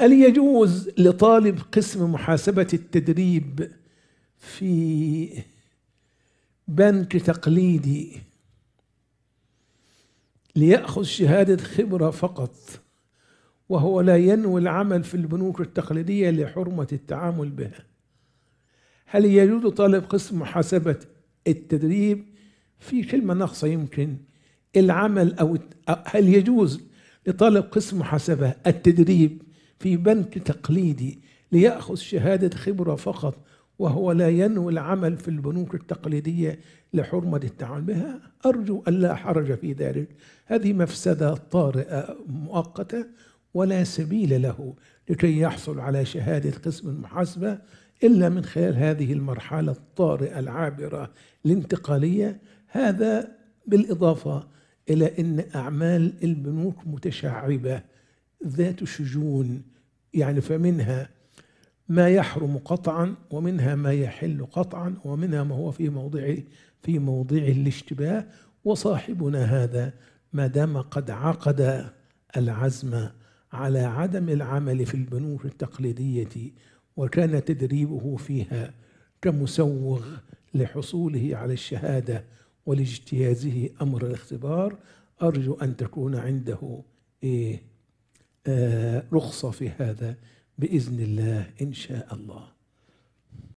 هل يجوز لطالب قسم محاسبة التدريب في بنك تقليدي ليأخذ شهادة خبرة فقط وهو لا ينوي العمل في البنوك التقليدية لحرمة التعامل بها هل يجوز طالب قسم محاسبة التدريب في كلمة ناقصة يمكن العمل أو هل يجوز لطالب قسم محاسبة التدريب في بنك تقليدي ليأخذ شهادة خبرة فقط وهو لا ينوي العمل في البنوك التقليدية لحرمة التعامل بها أرجو أن لا حرج في ذلك هذه مفسدة طارئة مؤقتة ولا سبيل له لكي يحصل على شهادة قسم المحاسبة إلا من خلال هذه المرحلة الطارئة العابرة الانتقالية هذا بالإضافة إلى أن أعمال البنوك متشعبة ذات شجون يعني فمنها ما يحرم قطعا ومنها ما يحل قطعا ومنها ما هو في موضع في موضع الاشتباه وصاحبنا هذا ما دام قد عقد العزم على عدم العمل في البنوك التقليدية وكان تدريبه فيها كمسوغ لحصوله على الشهادة ولاجتيازه أمر الاختبار أرجو أن تكون عنده إيه آه، رخصة في هذا بإذن الله إن شاء الله